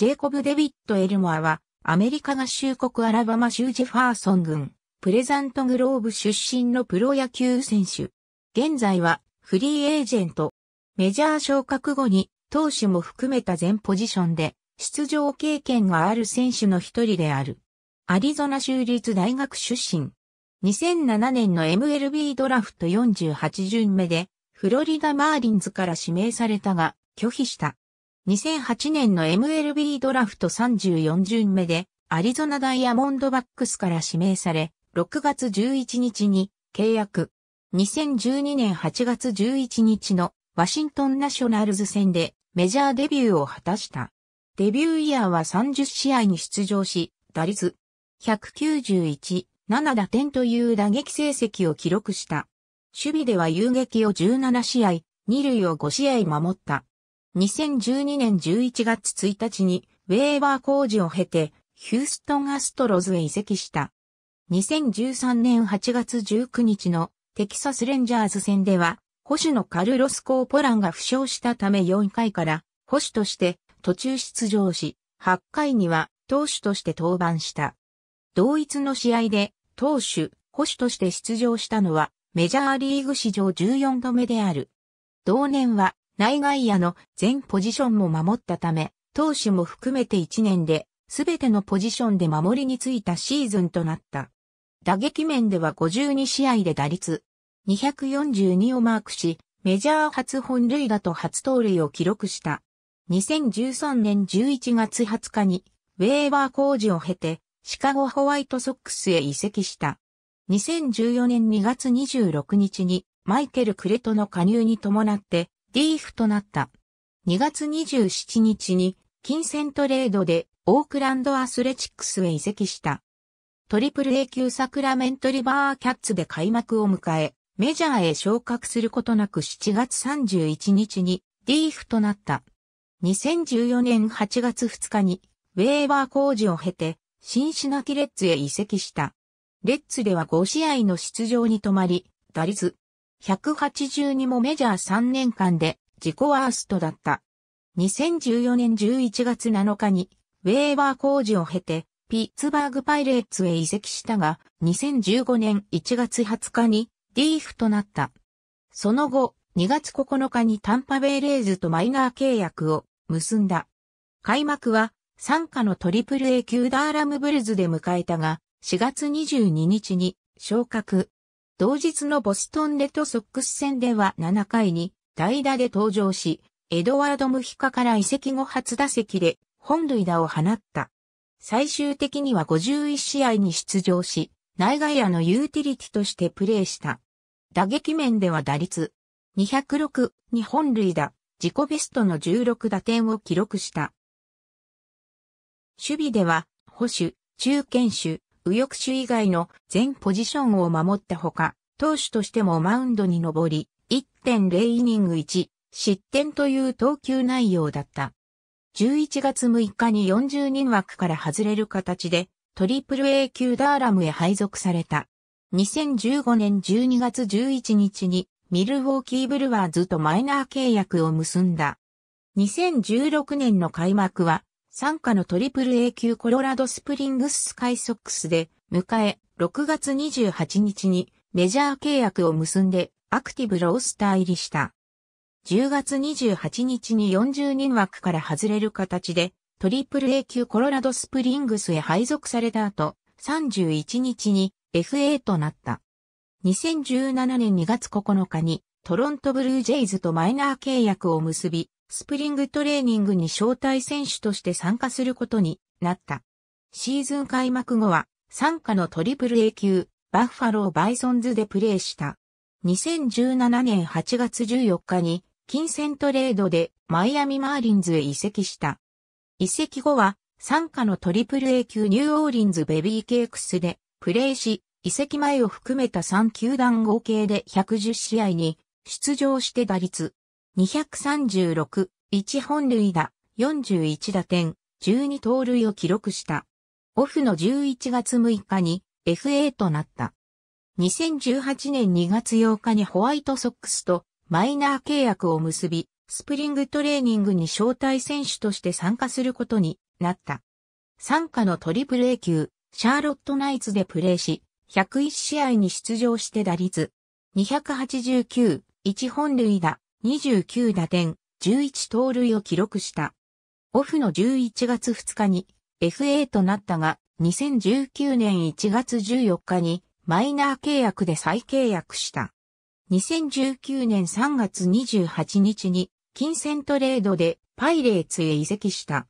ジェイコブ・デビッド・エルモアは、アメリカ合衆国アラバマ州ジェファーソン郡、プレザントグローブ出身のプロ野球選手。現在は、フリーエージェント。メジャー昇格後に、投手も含めた全ポジションで、出場経験がある選手の一人である。アリゾナ州立大学出身。2007年の MLB ドラフト48巡目で、フロリダ・マーリンズから指名されたが、拒否した。2008年の MLB ドラフト34巡目で、アリゾナダイヤモンドバックスから指名され、6月11日に契約。2012年8月11日のワシントンナショナルズ戦でメジャーデビューを果たした。デビューイヤーは30試合に出場し、打率191、7打点という打撃成績を記録した。守備では遊撃を17試合、2塁を5試合守った。2012年11月1日にウェーバー工事を経てヒューストンアストロズへ移籍した。2013年8月19日のテキサスレンジャーズ戦では、保守のカルロス・コーポランが負傷したため4回から保守として途中出場し、8回には投手として登板した。同一の試合で投手、保守として出場したのはメジャーリーグ史上14度目である。同年は内外野の全ポジションも守ったため、投手も含めて1年で、すべてのポジションで守りについたシーズンとなった。打撃面では52試合で打率242をマークし、メジャー初本塁打と初盗塁を記録した。2013年11月20日に、ウェーバー工事を経て、シカゴホワイトソックスへ移籍した。2014年2月26日に、マイケル・クレトの加入に伴って、リーフとなった。2月27日に金銭トレードでオークランドアスレチックスへ移籍した。トリプル A 級サクラメントリバーキャッツで開幕を迎え、メジャーへ昇格することなく7月31日にリーフとなった。2014年8月2日にウェーバー工事を経て新シナキレッツへ移籍した。レッツでは5試合の出場に止まり、打率182もメジャー3年間で自己ワーストだった。2014年11月7日にウェーバー工事を経てピッツバーグパイレーツへ移籍したが2015年1月20日にリーフとなった。その後2月9日にタンパベイレーズとマイナー契約を結んだ。開幕は参加のトリプル A 級ダーラムブルズで迎えたが4月22日に昇格。同日のボストンレッドソックス戦では7回に代打で登場し、エドワード・ムヒカから移籍後初打席で本塁打を放った。最終的には51試合に出場し、内外野のユーティリティとしてプレーした。打撃面では打率206、日本塁打、自己ベストの16打点を記録した。守備では、保守、中堅手、右翼手以外の全ポジションを守ったほか、投手としてもマウンドに上り、1.0イニング1、失点という投球内容だった。11月6日に40人枠から外れる形で、トリプル A 級ダーラムへ配属された。2015年12月11日に、ミルウォーキーブルワーズとマイナー契約を結んだ。2016年の開幕は、参加のトリプル A 級コロラドスプリングススカイソックスで迎え、6月28日にメジャー契約を結んでアクティブロースター入りした。10月28日に40人枠から外れる形でトリプル A 級コロラドスプリングスへ配属された後、31日に FA となった。2017年2月9日にトロントブルージェイズとマイナー契約を結び、スプリングトレーニングに招待選手として参加することになった。シーズン開幕後は、参加のトリプル A 級、バッファロー・バイソンズでプレーした。2017年8月14日に、金銭トレードでマイアミ・マーリンズへ移籍した。移籍後は、参加のトリプル A 級ニューオーリンズベビーケークスでプレーし、移籍前を含めた3球団合計で110試合に出場して打率236、1本塁打、41打点、12盗塁を記録した。オフの11月6日に FA となった。2018年2月8日にホワイトソックスとマイナー契約を結び、スプリングトレーニングに招待選手として参加することになった。参加のトリプル A 級、シャーロットナイツでプレーし、101試合に出場して打率、289、1本塁打、29打点、11盗塁を記録した。オフの11月2日に FA となったが、2019年1月14日にマイナー契約で再契約した。2019年3月28日に金銭トレードでパイレーツへ移籍した。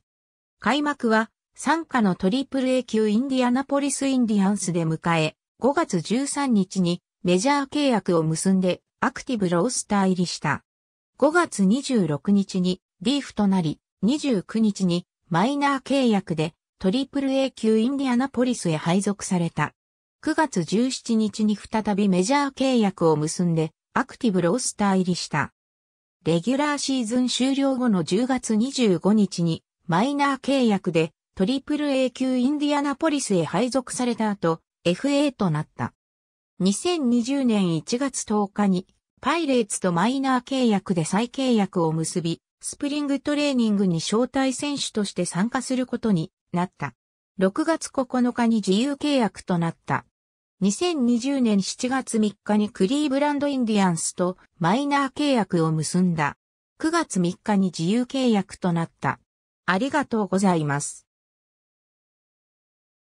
開幕は参加のトリプル A 級インディアナポリスインディアンスで迎え、5月13日にメジャー契約を結んでアクティブロースター入りした。5月26日にリーフとなり、29日にマイナー契約で AAA 級インディアナポリスへ配属された。9月17日に再びメジャー契約を結んでアクティブロースター入りした。レギュラーシーズン終了後の10月25日にマイナー契約で AAA 級インディアナポリスへ配属された後、FA となった。2020年1月10日にパイレーツとマイナー契約で再契約を結び、スプリングトレーニングに招待選手として参加することになった。6月9日に自由契約となった。2020年7月3日にクリーブランドインディアンスとマイナー契約を結んだ。9月3日に自由契約となった。ありがとうございます。